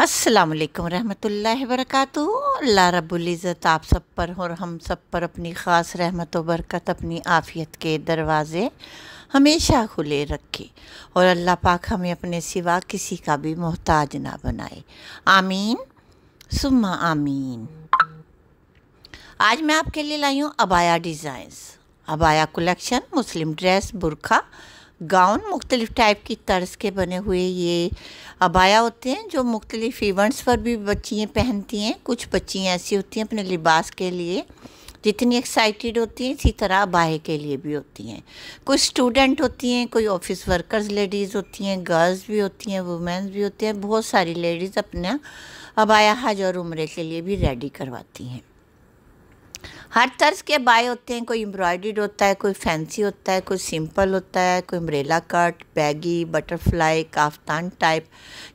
असलकम रहमतुल्लाहि वरकू अल्लाह रबुल्ज़त आप सब पर और हम सब पर अपनी ख़ास रहमत व बरकत अपनी आफ़ियत के दरवाज़े हमेशा खुले रखे और अल्लाह पाक हमें अपने सिवा किसी का भी मोहताज ना बनाए आमीन सुम्मा आमीन आज मैं आपके लिए लाई हूँ अबाया डिज़ाइंस अबाया कलेक्शन मुस्लिम ड्रेस बुरखा गाउन मुख्तलिफ़ टाइप की तर्ज के बने हुए ये अबाया होते हैं जो मुख्तलिफ़ इवेंट्स पर भी बच्चियाँ पहनती हैं कुछ बच्चियाँ ऐसी होती हैं अपने लिबास के लिए जितनी एक्साइटेड होती हैं इसी तरह अबाए के लिए भी होती हैं कुछ स्टूडेंट होती हैं कोई ऑफिस वर्कर्स लेडीज़ होती हैं गर्ल्स भी होती हैं वुमेंस भी होती हैं बहुत सारी लेडीज़ अपना अबाया हज और उम्र के लिए भी रेडी करवाती हैं हर तर्ज के बाय होते हैं कोई एम्ब्रॉयड होता है कोई फैंसी होता है कोई सिंपल होता है कोई अम्ब्रेला कट बैगी बटरफ्लाई काफ्तान टाइप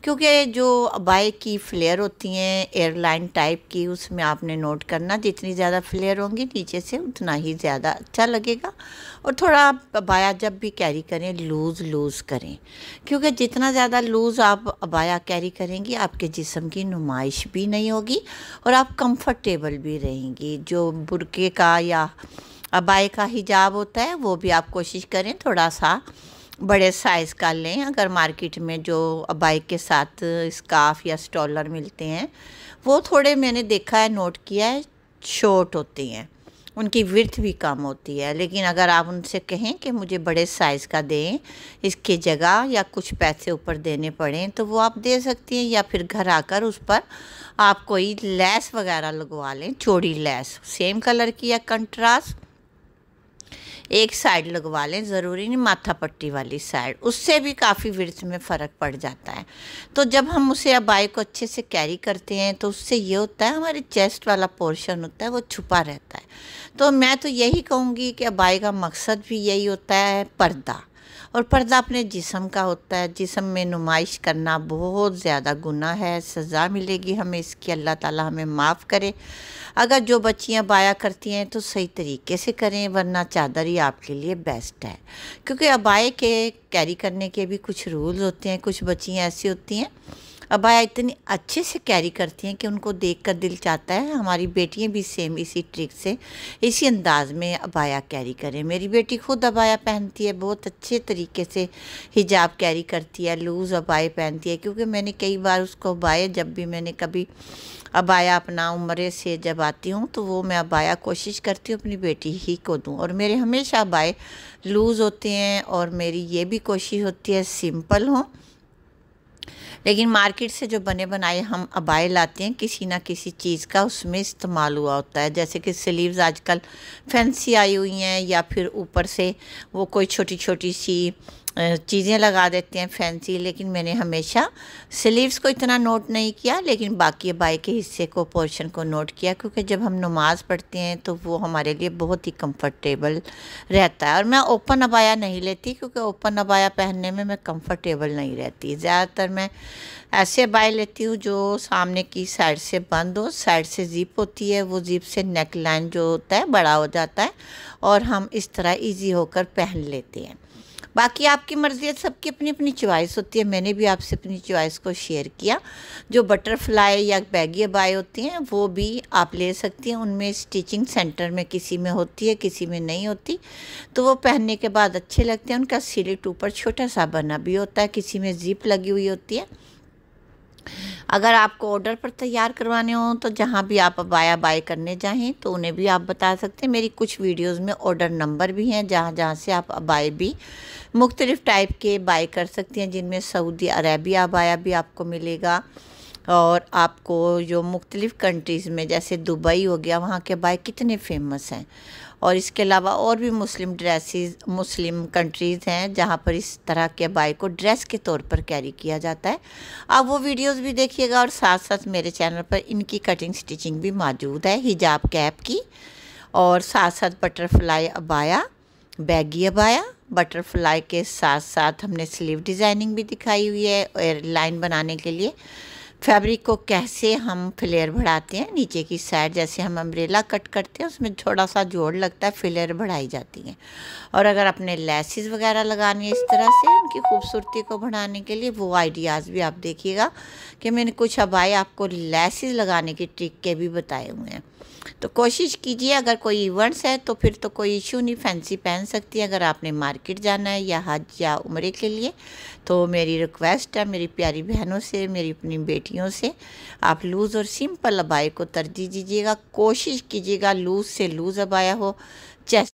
क्योंकि जो बाय की फ्लेयर होती हैं एयरलाइन टाइप की उसमें आपने नोट करना जितनी ज़्यादा फ्लेयर होंगी नीचे से उतना ही ज़्यादा अच्छा लगेगा और थोड़ा अबाया जब भी कैरी करें लूज़ लूज़ करें क्योंकि जितना ज़्यादा लूज़ आप अबाया कैरी करेंगी आपके जिसम की नुमाइश भी नहीं होगी और आप कंफर्टेबल भी रहेंगी जो बुर बुरके का या अबाई का हिजाब होता है वो भी आप कोशिश करें थोड़ा सा बड़े साइज़ का लें अगर मार्केट में जो अबाई के साथ स्काफ या स्टॉलर मिलते हैं वो थोड़े मैंने देखा है नोट किया है शॉर्ट होते हैं उनकी विर्थ भी कम होती है लेकिन अगर आप उनसे कहें कि मुझे बड़े साइज़ का दें इसके जगह या कुछ पैसे ऊपर देने पड़ें तो वो आप दे सकती हैं या फिर घर आकर उस पर आप कोई लैस वगैरह लगवा लें चोड़ी लैस सेम कलर की या कंट्रास्ट एक साइड लगवा लें ज़रूरी नहीं माथा पट्टी वाली साइड उससे भी काफ़ी विर्थ में फ़र्क पड़ जाता है तो जब हम उसे अबाई को अच्छे से कैरी करते हैं तो उससे ये होता है हमारे चेस्ट वाला पोर्शन होता है वो छुपा रहता है तो मैं तो यही कहूँगी कि अबाई का मकसद भी यही होता है पर्दा और पर्दा अपने जिसम का होता है जिसम में नुमाइश करना बहुत ज़्यादा गुना है सज़ा मिलेगी हमें इसकी अल्लाह ताला हमें माफ़ करे अगर जो बच्चियां बाया करती हैं तो सही तरीके से करें वरना चादर ही आपके लिए बेस्ट है क्योंकि अबाए के कैरी करने के भी कुछ रूल्स होते हैं कुछ बच्चियाँ ऐसी होती हैं अबाया इतनी अच्छे से कैरी करती हैं कि उनको देख कर दिल चाहता है हमारी बेटियाँ भी सेम इसी ट्रिक से इसी अंदाज में अबाया कैरी करें मेरी बेटी खुद अबाया पहनती है बहुत अच्छे तरीके से हिजाब कैरी करती है लूज़ अबाए पहनती है क्योंकि मैंने कई बार उसको अबाए जब भी मैंने कभी अबाया अपना उम्र से जब आती हूँ तो वो मैं अबाया कोशिश करती हूँ अपनी बेटी ही को दूँ और मेरे हमेशा अबाए लूज़ होते हैं और मेरी ये भी कोशिश होती है सिंपल हों लेकिन मार्केट से जो बने बनाए हम अबाए लाते हैं किसी ना किसी चीज़ का उसमें इस्तेमाल हुआ होता है जैसे कि स्लीव्स आजकल फैंसी आई हुई हैं या फिर ऊपर से वो कोई छोटी छोटी सी चीज़ें लगा देते हैं फैंसी लेकिन मैंने हमेशा स्लीव्स को इतना नोट नहीं किया लेकिन बाकी बाई के हिस्से को पोर्शन को नोट किया क्योंकि जब हम नमाज़ पढ़ते हैं तो वो हमारे लिए बहुत ही कंफर्टेबल रहता है और मैं ओपन अबाया नहीं लेती क्योंकि ओपन अबाया पहनने में मैं कंफर्टेबल नहीं रहती ज़्यादातर मैं ऐसे अबाई लेती हूँ जो सामने की साइड से बंद हो साइड से जीप होती है वो जीप से नेक लाइन जो होता है बड़ा हो जाता है और हम इस तरह ईजी होकर पहन लेते हैं बाकी आपकी मर्ज़ी है सबकी अपनी अपनी चॉइस होती है मैंने भी आपसे अपनी चॉइस को शेयर किया जो बटरफ्लाई या बैगी बाय होती हैं वो भी आप ले सकती हैं उनमें स्टिचिंग सेंटर में किसी में होती है किसी में नहीं होती तो वो पहनने के बाद अच्छे लगते हैं उनका सिलेट ऊपर छोटा सा बना भी होता है किसी में जीप लगी हुई होती है अगर आपको ऑर्डर पर तैयार करवाने हों तो जहाँ भी आप अबाया बाय करने जाएँ तो उन्हें भी आप बता सकते हैं मेरी कुछ वीडियोस में ऑर्डर नंबर भी हैं जहाँ जहाँ से आप अबाई भी मुख्तलिफ़ टाइप के बाय कर सकती हैं जिनमें सऊदी अरेबिया अबाया भी आपको मिलेगा और आपको जो मुख्तलिफ़ कंट्रीज़ में जैसे दुबई हो गया वहाँ के बाय कितने फेमस हैं और इसके अलावा और भी मुस्लिम ड्रेसेस मुस्लिम कंट्रीज़ हैं जहाँ पर इस तरह के बाई को ड्रेस के तौर पर कैरी किया जाता है आप वो वीडियोस भी देखिएगा और साथ साथ मेरे चैनल पर इनकी कटिंग स्टिचिंग भी मौजूद है हिजाब कैप की और साथ साथ बटरफ्लाई अबाया बैगी अबाया बटरफ्लाई के साथ साथ हमने स्लीव डिज़ाइनिंग भी दिखाई हुई है एयर लाइन बनाने के लिए फैब्रिक को कैसे हम फ्लेयर बढ़ाते हैं नीचे की साइड जैसे हम अम्ब्रेला कट करते हैं उसमें थोड़ा सा जोड़ लगता है फ्लेयर बढ़ाई जाती है और अगर अपने लेसिस वगैरह लगानी है इस तरह से उनकी खूबसूरती को बढ़ाने के लिए वो आइडियाज़ भी आप देखिएगा कि मैंने कुछ आए आपको लेसिस लगाने की ट्रिक के भी बताए हुए हैं तो कोशिश कीजिए अगर कोई इवेंट्स है तो फिर तो कोई इशू नहीं फैंसी पहन सकती अगर आपने मार्केट जाना है या हज या उम्र के लिए तो मेरी रिक्वेस्ट है मेरी प्यारी बहनों से मेरी अपनी बेटी सीटियों से आप लूज़ और सिंपल अबाए को तरजीह दीजिएगा कोशिश कीजिएगा लूज़ से लूज़ अबाया हो चेस्ट